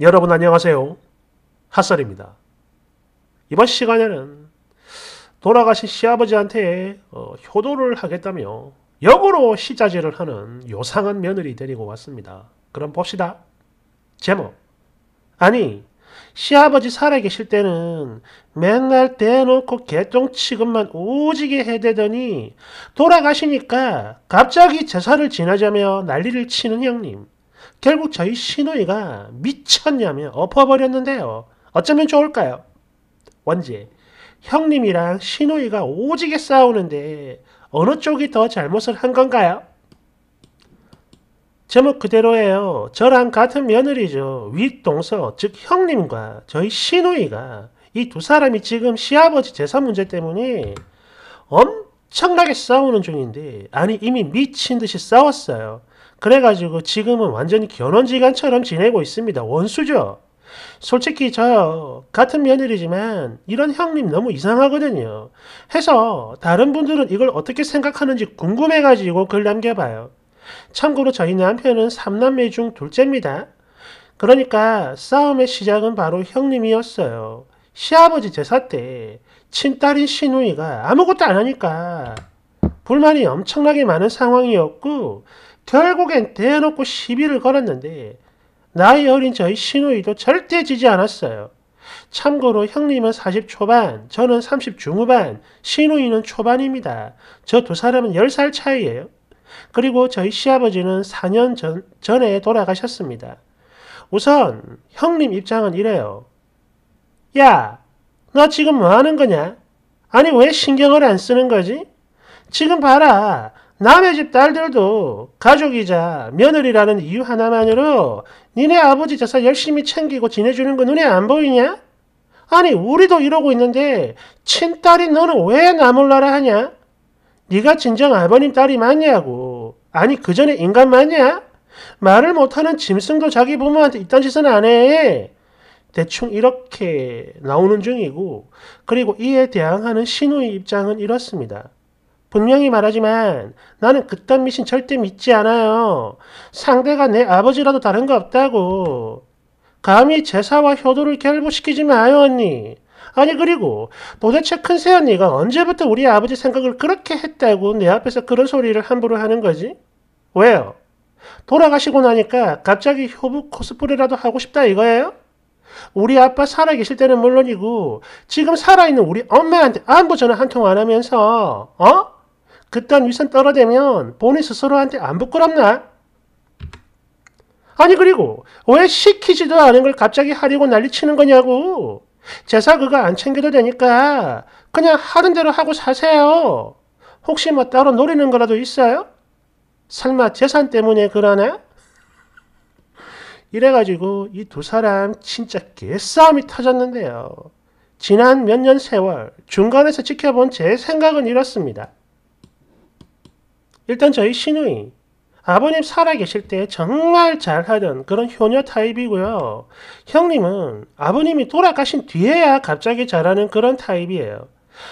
여러분 안녕하세요. 핫설입니다. 이번 시간에는 돌아가신 시아버지한테 어, 효도를 하겠다며 역으로 시자제를 하는 요상한 며느리 데리고 왔습니다. 그럼 봅시다. 제목 아니 시아버지 살아계실 때는 맨날 대놓고 개똥 취급만 오지게 해대더니 돌아가시니까 갑자기 제사를 지나자며 난리를 치는 형님 결국 저희 시노이가 미쳤냐며 엎어버렸는데요. 어쩌면 좋을까요? 원지, 형님이랑 시노이가 오지게 싸우는데 어느 쪽이 더 잘못을 한 건가요? 제목 그대로예요. 저랑 같은 며느리죠. 윗동서, 즉 형님과 저희 시누이가 이 두 사람이 지금 시아버지 재산 문제 때문에 엄청나게 싸우는 중인데 아니 이미 미친 듯이 싸웠어요. 그래가지고 지금은 완전히 결혼지간처럼 지내고 있습니다. 원수죠. 솔직히 저 같은 며느리지만 이런 형님 너무 이상하거든요. 해서 다른 분들은 이걸 어떻게 생각하는지 궁금해가지고 글 남겨봐요. 참고로 저희 남편은 3남매 중 둘째입니다. 그러니까 싸움의 시작은 바로 형님이었어요. 시아버지 제사 때 친딸인 시누이가 아무것도 안 하니까 불만이 엄청나게 많은 상황이었고 결국엔 대놓고 시비를 걸었는데 나이 어린 저희 시누이도 절대 지지 않았어요. 참고로 형님은 40 초반, 저는 30 중후반, 시누이는 초반입니다. 저 두 사람은 10살 차이예요. 그리고 저희 시아버지는 4년 전, 전에 돌아가셨습니다. 우선 형님 입장은 이래요. 야, 너 지금 뭐 하는 거냐? 아니 왜 신경을 안 쓰는 거지? 지금 봐라. 남의 집 딸들도 가족이자 며느리라는 이유 하나만으로 니네 아버지 자사 열심히 챙기고 지내주는 거 눈에 안 보이냐? 아니 우리도 이러고 있는데 친딸이 너는 왜 나몰라라 하냐? 네가 진정 아버님 딸이 맞냐고. 아니 그 전에 인간 맞냐? 말을 못하는 짐승도 자기 부모한테 이딴 짓은 안 해. 대충 이렇게 나오는 중이고 그리고 이에 대항하는 신우의 입장은 이렇습니다. 분명히 말하지만 나는 그딴 미신 절대 믿지 않아요. 상대가 내 아버지라도 다른 거 없다고. 감히 제사와 효도를 결부시키지 마요, 언니. 아니 그리고 도대체 큰 새 언니가 언제부터 우리 아버지 생각을 그렇게 했다고 내 앞에서 그런 소리를 함부로 하는 거지? 왜요? 돌아가시고 나니까 갑자기 효부 코스프레라도 하고 싶다 이거예요? 우리 아빠 살아계실 때는 물론이고 지금 살아있는 우리 엄마한테 안부 전화 한 통 안 하면서 어? 그딴 위선 떨어대면 본인 스스로한테 안 부끄럽나? 아니 그리고 왜 시키지도 않은 걸 갑자기 하려고 난리치는 거냐고. 제사 그거 안 챙겨도 되니까 그냥 하던 대로 하고 사세요. 혹시 뭐 따로 노리는 거라도 있어요? 설마 재산 때문에 그러나? 이래가지고 이 두 사람 진짜 개싸움이 터졌는데요. 지난 몇 년 세월 중간에서 지켜본 제 생각은 이렇습니다. 일단 저희 시누이 아버님 살아계실 때 정말 잘하던 그런 효녀 타입이고요. 형님은 아버님이 돌아가신 뒤에야 갑자기 잘하는 그런 타입이에요.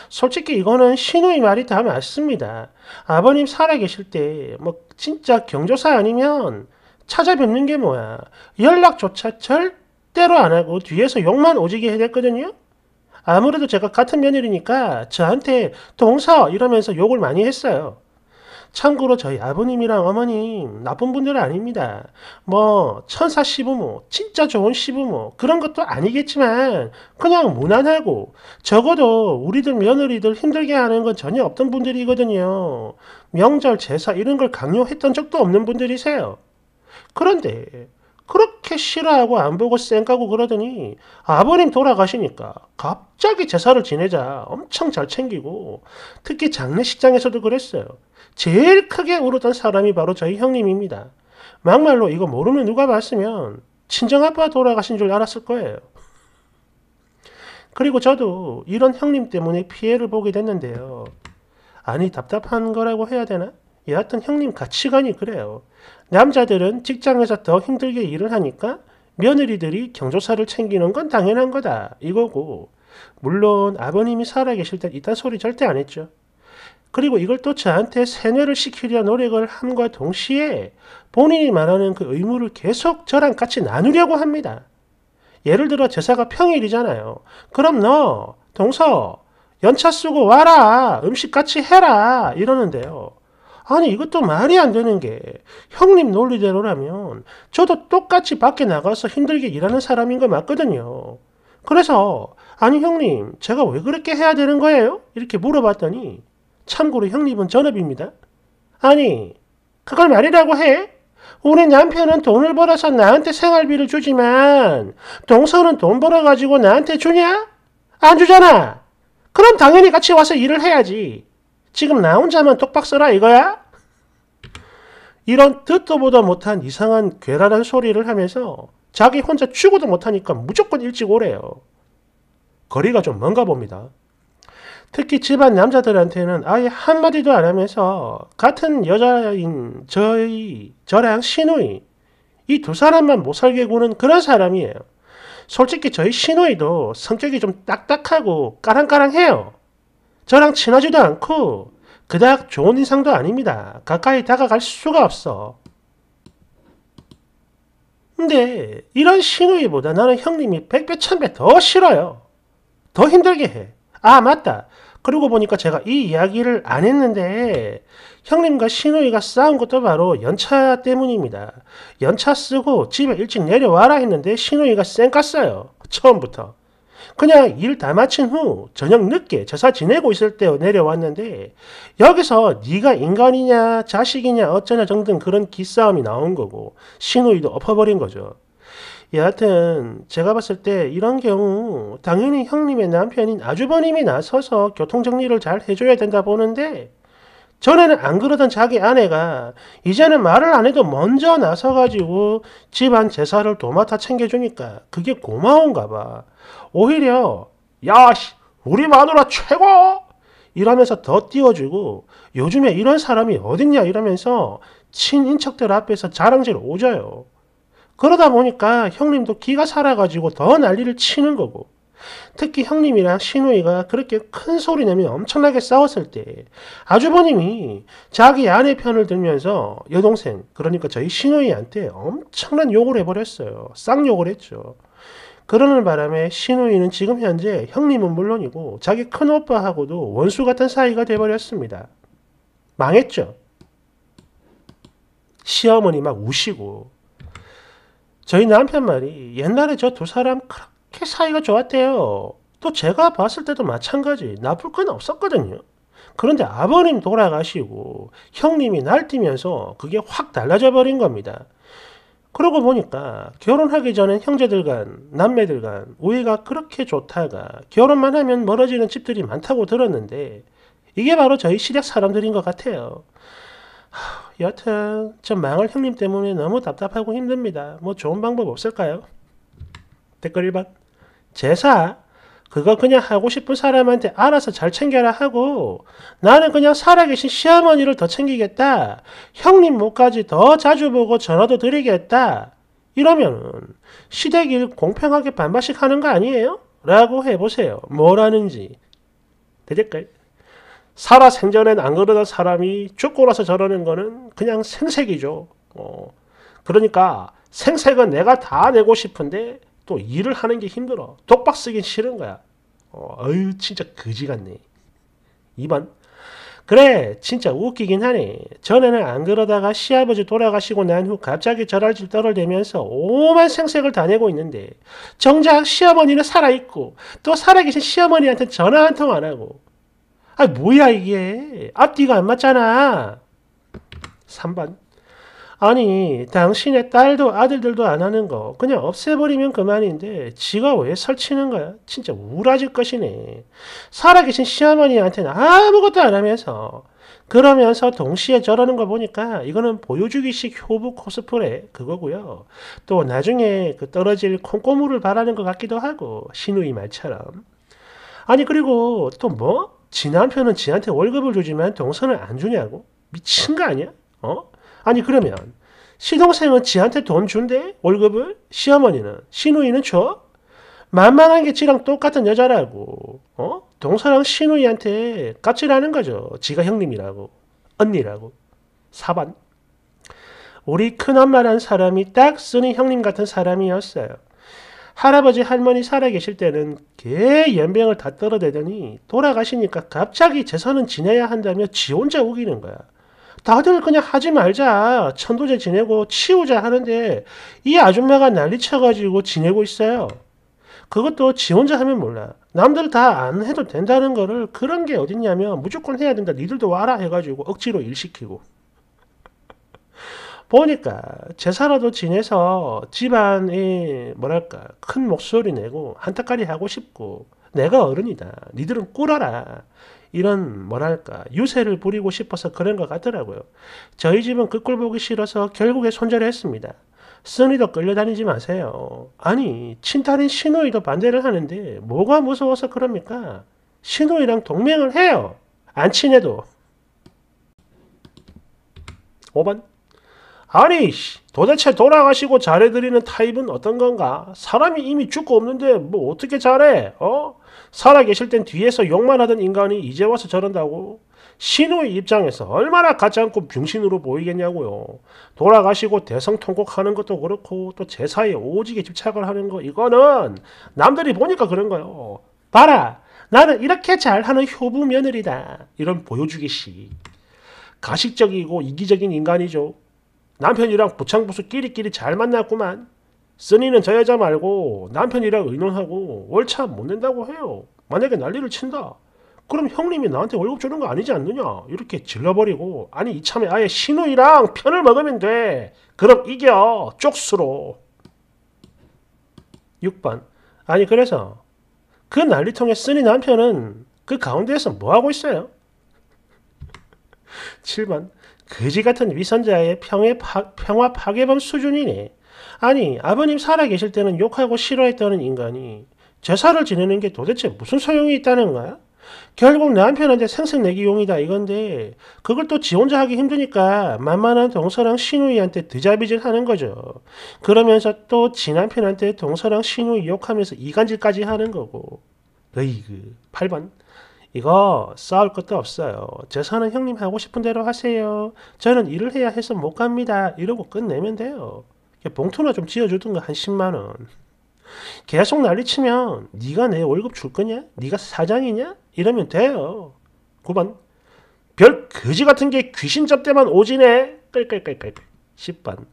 솔직히 이거는 신우의 말이 다 맞습니다. 아버님 살아계실 때 뭐 진짜 경조사 아니면 찾아뵙는 게 뭐야. 연락조차 절대로 안 하고 뒤에서 욕만 오지게 해댔거든요. 아무래도 제가 같은 며느리니까 저한테 동서 이러면서 욕을 많이 했어요. 참고로 저희 아버님이랑 어머님 나쁜 분들은 아닙니다. 뭐 천사 시부모, 진짜 좋은 시부모 그런 것도 아니겠지만 그냥 무난하고 적어도 우리들 며느리들 힘들게 하는 건 전혀 없던 분들이거든요. 명절 제사 이런 걸 강요했던 적도 없는 분들이세요. 그런데 그렇게 싫어하고 안 보고 쌩까고 그러더니 아버님 돌아가시니까 갑자기 제사를 지내자 엄청 잘 챙기고 특히 장례식장에서도 그랬어요. 제일 크게 울었던 사람이 바로 저희 형님입니다. 막말로 이거 모르면 누가 봤으면 친정아빠 돌아가신 줄 알았을 거예요. 그리고 저도 이런 형님 때문에 피해를 보게 됐는데요. 아니 답답한 거라고 해야 되나? 여하튼 형님 가치관이 그래요. 남자들은 직장에서 더 힘들게 일을 하니까 며느리들이 경조사를 챙기는 건 당연한 거다. 이거고. 물론 아버님이 살아계실 때 이딴 소리 절대 안 했죠. 그리고 이걸 또 저한테 세뇌를 시키려 노력을 함과 동시에 본인이 말하는 그 의무를 계속 저랑 같이 나누려고 합니다. 예를 들어 제사가 평일이잖아요. 그럼 너, 동서, 연차 쓰고 와라! 음식 같이 해라! 이러는데요. 아니 이것도 말이 안 되는 게 형님 논리대로라면 저도 똑같이 밖에 나가서 힘들게 일하는 사람인 거 맞거든요. 그래서 아니 형님 제가 왜 그렇게 해야 되는 거예요? 이렇게 물어봤더니 참고로 형님은 전업입니다. 아니 그걸 말이라고 해? 우리 남편은 돈을 벌어서 나한테 생활비를 주지만 동서는 돈 벌어가지고 나한테 주냐? 안 주잖아. 그럼 당연히 같이 와서 일을 해야지. 지금 나 혼자만 톡박 써라 이거야? 이런 뜻도 보다 못한 이상한 괴랄한 소리를 하면서 자기 혼자 추고도 못하니까 무조건 일찍 오래요. 거리가 좀 먼가 봅니다. 특히 집안 남자들한테는 아예 한마디도 안 하면서 같은 여자인 저희, 저랑 신우이 이 두 사람만 못 살게 구는 그런 사람이에요. 솔직히 저희 신우이도 성격이 좀 딱딱하고 까랑까랑해요. 저랑 친하지도 않고 그닥 좋은 인상도 아닙니다. 가까이 다가갈 수가 없어. 근데 이런 시누이보다 나는 형님이 백배 천배 더 싫어요. 더 힘들게 해. 아 맞다. 그러고 보니까 제가 이 이야기를 안 했는데 형님과 시누이가 싸운 것도 바로 연차 때문입니다. 연차 쓰고 집에 일찍 내려와라 했는데 시누이가 쌩깠어요. 처음부터. 그냥 일 다 마친 후 저녁 늦게 제사 지내고 있을 때 내려왔는데 여기서 네가 인간이냐 자식이냐 어쩌냐 등등 그런 기싸움이 나온 거고 신우이도 엎어버린 거죠. 여하튼 제가 봤을 때 이런 경우 당연히 형님의 남편인 아주버님이 나서서 교통정리를 잘 해줘야 된다 보는데 전에는 안 그러던 자기 아내가 이제는 말을 안 해도 먼저 나서가지고 집안 제사를 도맡아 챙겨주니까 그게 고마운가 봐. 오히려 야 씨, 우리 마누라 최고! 이러면서 더 띄워주고 요즘에 이런 사람이 어딨냐 이러면서 친인척들 앞에서 자랑질 오져요. 그러다 보니까 형님도 기가 살아가지고 더 난리를 치는 거고 특히 형님이랑 시누이가 그렇게 큰 소리 내며 엄청나게 싸웠을 때 아주버님이 자기 아내 편을 들면서 여동생 그러니까 저희 시누이한테 엄청난 욕을 해버렸어요. 쌍욕을 했죠. 그러는 바람에 시누이는 지금 현재 형님은 물론이고 자기 큰오빠하고도 원수 같은 사이가 돼버렸습니다. 망했죠. 시어머니 막 우시고 저희 남편 말이 옛날에 저 두 사람 그 사이가 좋았대요. 또 제가 봤을 때도 마찬가지 나쁠 건 없었거든요. 그런데 아버님 돌아가시고 형님이 날뛰면서 그게 확 달라져 버린 겁니다. 그러고 보니까 결혼하기 전엔 형제들 간, 남매들 간 우애가 그렇게 좋다가 결혼만 하면 멀어지는 집들이 많다고 들었는데 이게 바로 저희 시댁 사람들인 것 같아요. 하, 여튼 저 망할 형님 때문에 너무 답답하고 힘듭니다. 뭐 좋은 방법 없을까요? 댓글 1번 제사 그거 그냥 하고 싶은 사람한테 알아서 잘 챙겨라 하고 나는 그냥 살아계신 시어머니를 더 챙기겠다. 형님 목까지 더 자주 보고 전화도 드리겠다. 이러면 시댁일 공평하게 반반씩 하는 거 아니에요? 라고 해보세요. 뭐라는지. 되될까요? 살아 생전엔 안 그러던 사람이 죽고 나서 저러는 거는 그냥 생색이죠. 어. 그러니까 생색은 내가 다 내고 싶은데 또 일을 하는 게 힘들어. 독박 쓰긴 싫은 거야. 어, 유 진짜 거지 같네. 2번. 그래, 진짜 웃기긴 하네. 전에는 안 그러다가 시아버지 돌아가시고 난 후 갑자기 저랄질 떨어대면서 오만 생색을 다 내고 있는데, 정작 시어머니는 살아있고, 또 살아계신 시어머니한테 전화 한 통 안 하고. 아, 뭐야, 이게. 앞뒤가 안 맞잖아. 3번. 아니 당신의 딸도 아들들도 안 하는 거 그냥 없애버리면 그만인데 지가 왜 설치는 거야? 진짜 우라질 울 것이네. 살아계신 시어머니한테는 아무것도 안 하면서 그러면서 동시에 저러는 거 보니까 이거는 보여주기식 효부 코스프레 그거고요. 또 나중에 그 떨어질 콩고물을 바라는 것 같기도 하고 신우이 말처럼. 아니 그리고 또 뭐? 지 남편은 지한테 월급을 주지만 동선을 안 주냐고? 미친 거 아니야? 어? 아니 그러면 시동생은 지한테 돈 준대? 월급을? 시어머니는? 시누이는 줘? 만만한 게 지랑 똑같은 여자라고 어? 동서랑 시누이한테 까칠하는 거죠. 지가 형님이라고 언니라고 4반 우리 큰엄마란 사람이 딱 쓰니 형님 같은 사람이었어요. 할아버지 할머니 살아계실 때는 개 연병을 다 떨어대더니 돌아가시니까 갑자기 재산은 지내야 한다며 지 혼자 우기는 거야. 다들 그냥 하지 말자. 천도제 지내고 치우자 하는데 이 아줌마가 난리쳐가지고 지내고 있어요. 그것도 지 혼자 하면 몰라. 남들 다 안 해도 된다는 거를 그런 게 어딨냐면 무조건 해야 된다. 니들도 와라 해가지고 억지로 일시키고. 보니까 제사라도 지내서 집안이 뭐랄까 큰 목소리 내고 한타까리 하고 싶고 내가 어른이다. 니들은 꿀어라. 이런 뭐랄까 유세를 부리고 싶어서 그런 것 같더라고요. 저희 집은 그꼴 보기 싫어서 결국에 손절했습니다. 써니도 끌려다니지 마세요. 아니 친딸인 신호이도 반대를 하는데 뭐가 무서워서 그럽니까? 신호이랑 동맹을 해요. 안 친해도. 5번 아니 도대체 돌아가시고 잘해드리는 타입은 어떤 건가? 사람이 이미 죽고 없는데 뭐 어떻게 잘해? 어? 살아계실 땐 뒤에서 욕만 하던 인간이 이제 와서 저런다고? 신우의 입장에서 얼마나 가짜않고 병신으로 보이겠냐고요. 돌아가시고 대성통곡하는 것도 그렇고 또 제사에 오지게 집착을 하는 거 이거는 남들이 보니까 그런 거요. 봐라 나는 이렇게 잘하는 효부 며느리다. 이런 보여주기식. 가식적이고 이기적인 인간이죠. 남편이랑 부창부수 끼리끼리 잘 만났구만. 쓰니는저 여자 말고 남편이랑 의논하고 월차 못 낸다고 해요. 만약에 난리를 친다. 그럼 형님이 나한테 월급 주는 거 아니지 않느냐? 이렇게 질러버리고 아니 이참에 아예 신우이랑 편을 먹으면 돼. 그럼 이겨. 쪽수로. 6번 아니 그래서 그 난리통에 쓰니 남편은 그 가운데에서 뭐하고 있어요? 7번 그지 같은 위선자의 평화, 파, 평화 파괴범 수준이니 아니, 아버님 살아계실 때는 욕하고 싫어했다는 인간이 제사를 지내는 게 도대체 무슨 소용이 있다는 거야? 결국 남편한테 생색내기용이다 이건데 그걸 또 지 혼자 하기 힘드니까 만만한 동서랑 신우이한테 드자비질 하는 거죠. 그러면서 또 지 남편한테 동서랑 신우이 욕하면서 이간질까지 하는 거고. 으이그 8번 이거 싸울 것도 없어요. 제사는 형님 하고 싶은 대로 하세요. 저는 일을 해야 해서 못 갑니다. 이러고 끝내면 돼요. 봉투나 좀 찢어주든가 한 10만 원. 계속 난리치면 네가 내 월급 줄 거냐? 네가 사장이냐? 이러면 돼요. 9번 별 거지 같은 게 귀신 잡대만 오지네. 끌끌끌끌. 10번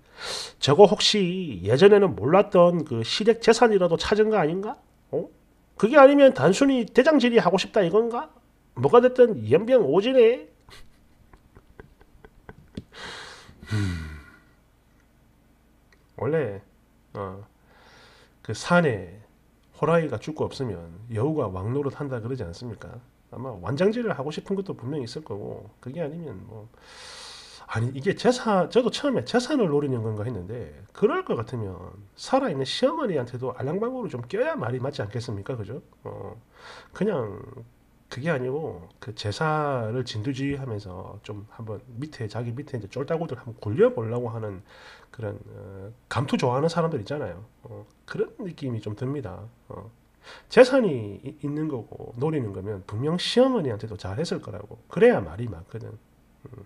저거 혹시 예전에는 몰랐던 그 시댁 재산이라도 찾은 거 아닌가? 어? 그게 아니면 단순히 대장질이 하고 싶다 이건가? 뭐가 됐든 연병 오지네. 음. 원래 어, 그 산에 호랑이가 죽고 없으면 여우가 왕노릇 한다 그러지 않습니까? 아마 완장질을 하고 싶은 것도 분명히 있을 거고 그게 아니면 뭐 아니 이게 재산 저도 처음에 재산을 노리는 건가 했는데 그럴 것 같으면 살아있는 시어머니한테도 알랑방구를 좀 껴야 말이 맞지 않겠습니까 그죠 어 그냥 그게 아니고 그 제사를 진두지휘하면서 좀 한번 밑에 자기 밑에 이제 쫄따구들 한번 굴려보려고 하는 그런 어, 감투 좋아하는 사람들 있잖아요. 어, 그런 느낌이 좀 듭니다. 어. 재산이 이, 있는 거고 노리는 거면 분명 시어머니한테도 잘했을 거라고 그래야 말이 많거든. 음.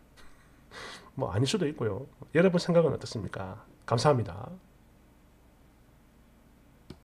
뭐 아닐 수도 있고요. 여러분 생각은 어떻습니까? 감사합니다.